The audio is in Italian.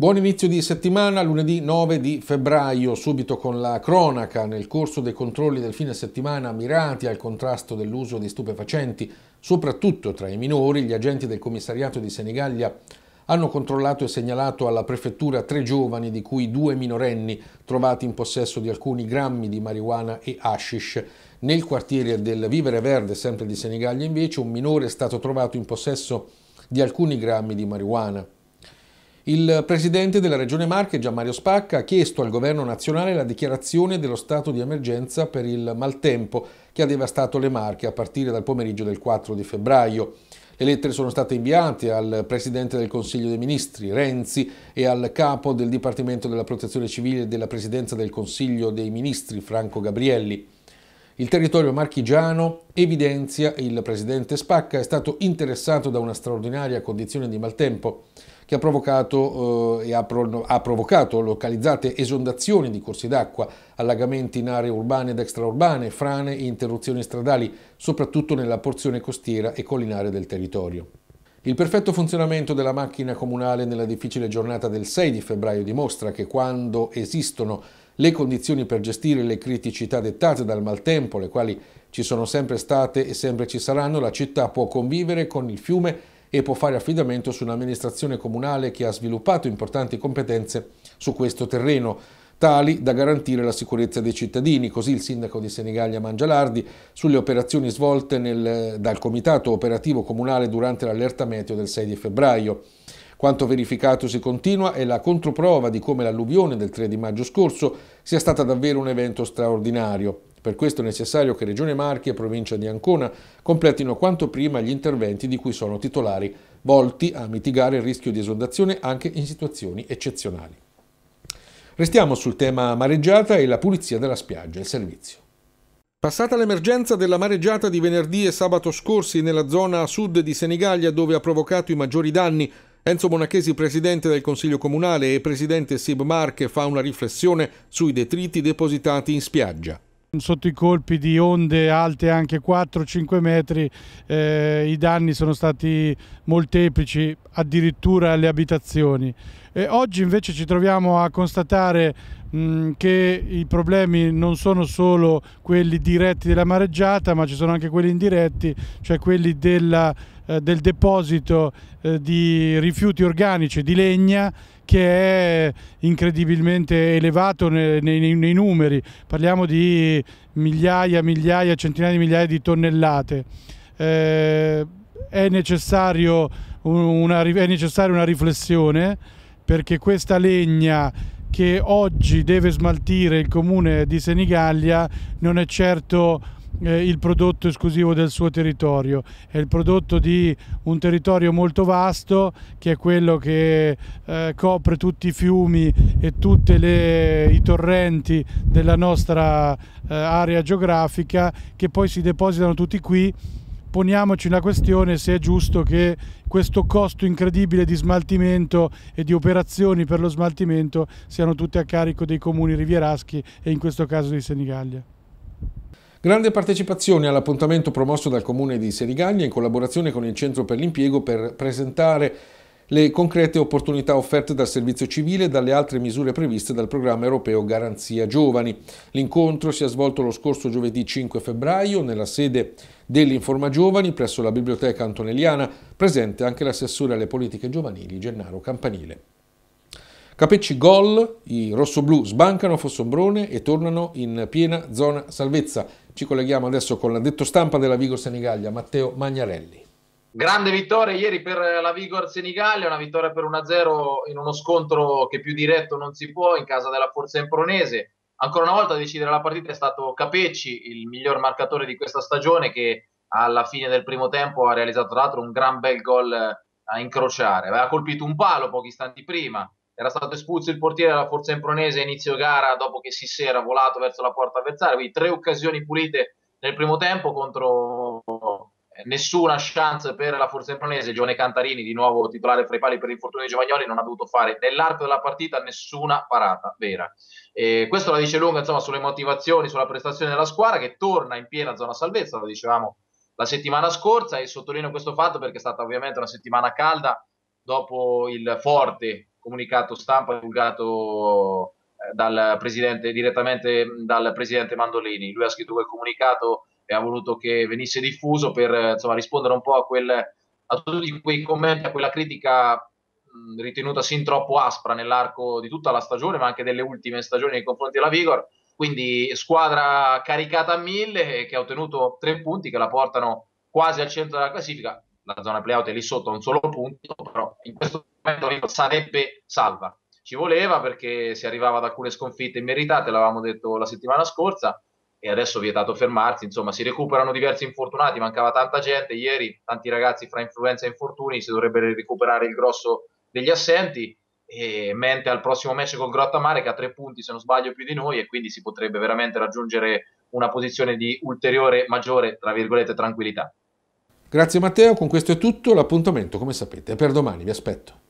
Buon inizio di settimana, lunedì 9 di febbraio, subito con la cronaca. Nel corso dei controlli del fine settimana mirati al contrasto dell'uso di stupefacenti, soprattutto tra i minori, gli agenti del commissariato di Senigallia hanno controllato e segnalato alla prefettura tre giovani, di cui due minorenni, trovati in possesso di alcuni grammi di marijuana e hashish. Nel quartiere del Vivere Verde, sempre di Senigallia invece, un minore è stato trovato in possesso di alcuni grammi di marijuana. Il presidente della Regione Marche, Gianmario Spacca, ha chiesto al governo nazionale la dichiarazione dello stato di emergenza per il maltempo che ha devastato le Marche a partire dal pomeriggio del 4 di febbraio. Le lettere sono state inviate al Presidente del Consiglio dei Ministri, Renzi, e al capo del Dipartimento della Protezione Civile e della Presidenza del Consiglio dei Ministri, Franco Gabrielli. Il territorio marchigiano, evidenzia il presidente Spacca, è stato interessato da una straordinaria condizione di maltempo che ha provocato, eh, ha pro ha provocato localizzate esondazioni di corsi d'acqua, allagamenti in aree urbane ed extraurbane, frane e interruzioni stradali, soprattutto nella porzione costiera e collinare del territorio. Il perfetto funzionamento della macchina comunale nella difficile giornata del 6 di febbraio dimostra che quando esistono le condizioni per gestire le criticità dettate dal maltempo, le quali ci sono sempre state e sempre ci saranno, la città può convivere con il fiume e può fare affidamento su un'amministrazione comunale che ha sviluppato importanti competenze su questo terreno, tali da garantire la sicurezza dei cittadini. Così il sindaco di Senigallia Mangialardi sulle operazioni svolte nel, dal Comitato Operativo Comunale durante l'allerta meteo del 6 febbraio. Quanto verificato si continua è la controprova di come l'alluvione del 3 di maggio scorso sia stata davvero un evento straordinario. Per questo è necessario che Regione Marche e Provincia di Ancona completino quanto prima gli interventi di cui sono titolari, volti a mitigare il rischio di esondazione anche in situazioni eccezionali. Restiamo sul tema mareggiata e la pulizia della spiaggia, e il servizio. Passata l'emergenza della mareggiata di venerdì e sabato scorsi nella zona sud di Senigallia dove ha provocato i maggiori danni, Enzo Monachesi, presidente del Consiglio Comunale e presidente Sib Marche, fa una riflessione sui detriti depositati in spiaggia sotto i colpi di onde alte anche 4-5 metri eh, i danni sono stati molteplici addirittura alle abitazioni e oggi invece ci troviamo a constatare mh, mm, che i problemi non sono solo quelli diretti della mareggiata ma ci sono anche quelli indiretti cioè quelli della eh, del deposito eh, di rifiuti organici di legna che è incredibilmente elevato nei, nei, nei numeri, parliamo di migliaia, migliaia, centinaia di migliaia di tonnellate. Eh, è, necessario una, è necessaria una riflessione perché questa legna che oggi deve smaltire il comune di Senigallia non è certo eh, il prodotto esclusivo del suo territorio, è il prodotto di un territorio molto vasto che è quello che eh, copre tutti i fiumi e tutti i torrenti della nostra eh, area geografica che poi si depositano tutti qui poniamoci una questione se è giusto che questo costo incredibile di smaltimento e di operazioni per lo smaltimento siano tutte a carico dei comuni rivieraschi e in questo caso di Senigallia. Grande partecipazione all'appuntamento promosso dal Comune di Serigaglia in collaborazione con il Centro per l'Impiego per presentare le concrete opportunità offerte dal servizio civile e dalle altre misure previste dal programma europeo Garanzia Giovani. L'incontro si è svolto lo scorso giovedì 5 febbraio nella sede dell'Informa Giovani presso la Biblioteca Antonelliana, presente anche l'assessore alle politiche giovanili Gennaro Campanile. Capecci gol, i rossoblù sbancano a Fossombrone e tornano in piena zona salvezza. Ci colleghiamo adesso con l'addetto stampa della Vigor Senigallia, Matteo Magnarelli. Grande vittoria ieri per la Vigor Senigallia, una vittoria per 1-0 in uno scontro che più diretto non si può in casa della Forza Impronese. Ancora una volta a decidere la partita è stato Capecci, il miglior marcatore di questa stagione che alla fine del primo tempo ha realizzato tra l'altro un gran bel gol a incrociare. Aveva colpito un palo pochi istanti prima, era stato espulso il portiere della Forza impronese a inizio gara dopo che si era volato verso la porta avversaria, quindi tre occasioni pulite nel primo tempo contro eh, nessuna chance per la Forza impronese Giovane Cantarini di nuovo titolare fra i pali per l'infortunio di Giovagnoli non ha dovuto fare nell'arco della partita nessuna parata vera. E questo la dice lunga insomma, sulle motivazioni, sulla prestazione della squadra che torna in piena zona salvezza, lo dicevamo la settimana scorsa e sottolineo questo fatto perché è stata ovviamente una settimana calda dopo il forte comunicato stampa divulgato eh, dal presidente, direttamente mm, dal presidente Mandolini. Lui ha scritto quel comunicato e ha voluto che venisse diffuso per eh, insomma, rispondere un po' a, quel, a tutti quei commenti, a quella critica mm, ritenuta sin troppo aspra nell'arco di tutta la stagione, ma anche delle ultime stagioni nei confronti della Vigor. Quindi squadra caricata a mille eh, che ha ottenuto tre punti che la portano quasi al centro della classifica la zona playout è lì sotto a un solo punto, però in questo momento sarebbe salva. Ci voleva perché si arrivava ad alcune sconfitte immeritate, l'avevamo detto la settimana scorsa, e adesso vietato fermarsi, insomma si recuperano diversi infortunati, mancava tanta gente ieri, tanti ragazzi fra influenza e infortuni, si dovrebbe recuperare il grosso degli assenti, e mente al prossimo match con Grottamare che ha tre punti se non sbaglio più di noi e quindi si potrebbe veramente raggiungere una posizione di ulteriore, maggiore, tra virgolette, tranquillità. Grazie Matteo, con questo è tutto, l'appuntamento come sapete è per domani, vi aspetto.